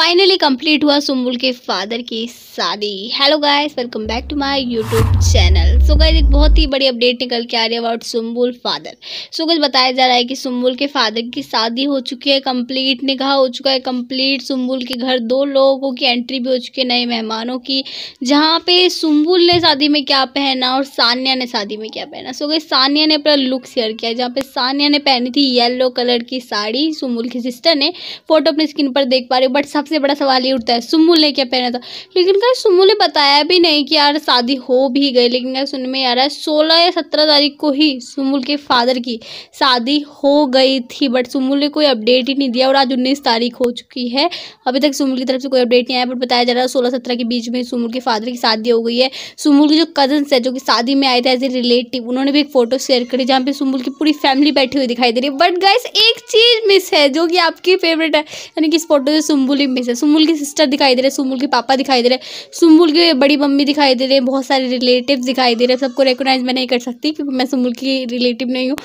finally complete हुआ सुम्बुल के father की शादी hello guys welcome back to my YouTube channel so guys एक बहुत ही बड़ी अपडेट निकल के आ रही है about Sumbul father so guys बताया जा रहा है कि सुम्बुल के फादर की शादी हो चुकी है कंप्लीट कहा हो चुका है कंप्लीट सुम्बुल के घर दो लोगों की एंट्री भी हो चुकी है नए मेहमानों की जहाँ पे सुम्बुल ने शादी में क्या पहना और सानिया ने शादी में क्या पहना सो गई सानिया ने अपना लुक शेयर किया जहाँ पे सानिया ने पहनी थी येलो कलर की साड़ी सुम्बुल की सिस्टर ने फोटो अपनी स्क्रीन पर देख पा रही बट सब सबसे बड़ा सवाल ये उठता है ने क्या पहना था लेकिन कहीं ने बताया भी नहीं कि यार शादी हो भी गई लेकिन कहीं सुन में आ रहा है सोलह या सत्रह तारीख को ही सुमुल के फादर की शादी हो गई थी बट सुमुल ने कोई अपडेट ही नहीं दिया और आज उन्नीस तारीख हो चुकी है अभी तक सुमुल की तरफ से कोई अपडेट नहीं आया बट बताया जा रहा है सोलह सत्रह के बीच में सुमुल के फादर की शादी हो गई है सुमुल के जो कजन्स है जो कि शादी में आए थे एज ए रिलेटिव उन्होंने भी एक फोटो शेयर करी जहाँ पे सुमुल की पूरी फैमिली बैठी हुई दिखाई दे रही है बट गाइस एक चीज़ मिस है जो कि आपकी फेवरेट है यानी कि इस फोटो से सुम्बुल मम्मी से सुमुल की सिस्टर दिखाई दे रहे सुमुल के पापा दिखाई दे रहे सुमुल की बड़ी मम्मी दिखाई दे रहे बहुत सारे रिलेटिव दिखाई दे रहे सबको रिकोगनाइज मैं नहीं कर सकती क्योंकि मैं सुमुल की रिलेटिव नहीं हूँ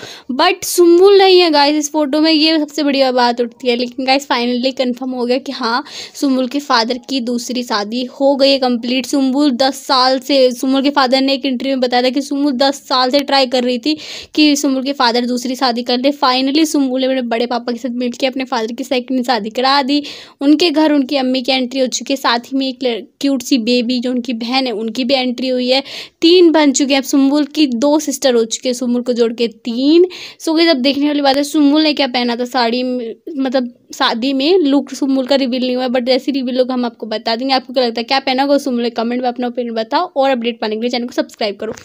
बट सुमुल नहीं है गाइज इस फोटो में ये सबसे बड़ी बात उठती है लेकिन गाइज फाइनली कन्फर्म हो गया कि हाँ सुमुल के फादर की दूसरी शादी हो गई है कम्प्लीट सुमुल दस साल से सुमुल के फादर ने एक इंटरव्यू में बताया था कि सुमुल दस साल से ट्राई कर रही थी कि सुमुल के फादर दूसरी शादी कर ले फाइनली सुमुल ने अपने बड़े पापा के साथ मिलकर अपने फादर की सेकंड शादी करा दी उनके घर घर उनकी अम्मी की एंट्री हो चुकी है साथ ही में एक क्यूट सी बेबी जो उनकी बहन है उनकी भी एंट्री हुई है तीन बन चुके हैं अब सुम्बुल की दो सिस्टर हो चुकी है सुमुल को जोड़ के तीन सो गई जब देखने वाली बात है सुमुल ने क्या पहना था साड़ी मतलब शादी में लुक सुमुल का रिवील नहीं हुआ बट जैसे रिवील लोग हम आपको बता देंगे आपको क्या लगता है क्या पहना होगा सुम्बुल कमेंट में अपना ओपिनियन बताओ और अपडेट पाने के लिए चैनल को सब्सक्राइब करो